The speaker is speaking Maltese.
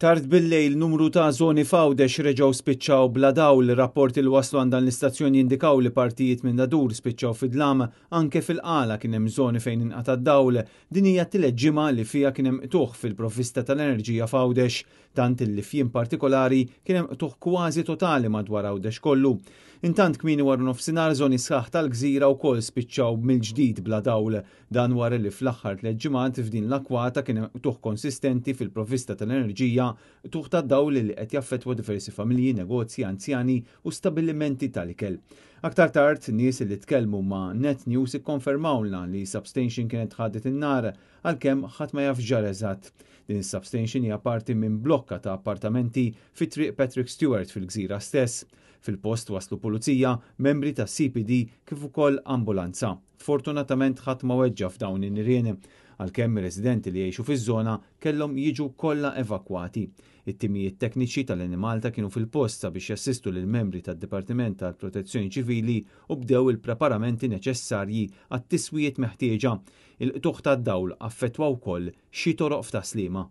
Tard bil-lejl numru ta' zoni fawdex reġaw spiċċaw bla dawl rapport il waslu għandan l-istazzjoni indikaw li partijiet minn dadur spiċċaw fid anke fil-qala kien hemm zoni fejn inqata' dawl din hija t ġimgħa li fija kien hemm tuħ fil provista tal-enerġija fawdex tant il fjim partikolari kien hemm tuħ kważi totali madwar għawdex kollu. Intant kmini waru nofsinhar zoni sħaħ tal-gżira wkoll spiċċaw mill-ġdid bla dawl dan wara li fl-aħħar tliet ġimgħat f'din l-akwata kien hemm tuħ konsistenti fil provista tal-enerġija tuħ ta' dawl li qed jaffettwa diversi familji, negozji, anzjani u stabilimenti tal-ikel. Aktar tard, nies li tkellmu ma' Net News ikkonfermawlna li substation kienet ħadet in-nar għalkemm ħadd ma jaf ġarezat. Din is-substation hija parti minn blokka ta' appartamenti fitri triq Patrick Stewart fil-gżira stess. Fil-post waslu pulizija, membri ta' CPD kif ukoll ambulanza. Fortunatament ħadd ma weġġa f'dawn in-nirien għalkemm residenti li jgħixu fiż-żona kellhom jiġu kollha evakwati. It-timijiet tekniċi tal enemalta kienu fil-posta biex jassistu lill membri tad-Dipartiment tal-Protezzjoni Ċivili ċivili u bdew il-preparamenti neċessarji għat-tiswijiet meħtieġa. il tuħta tad-dawl affetwaw wkoll xi toroq f'taslima.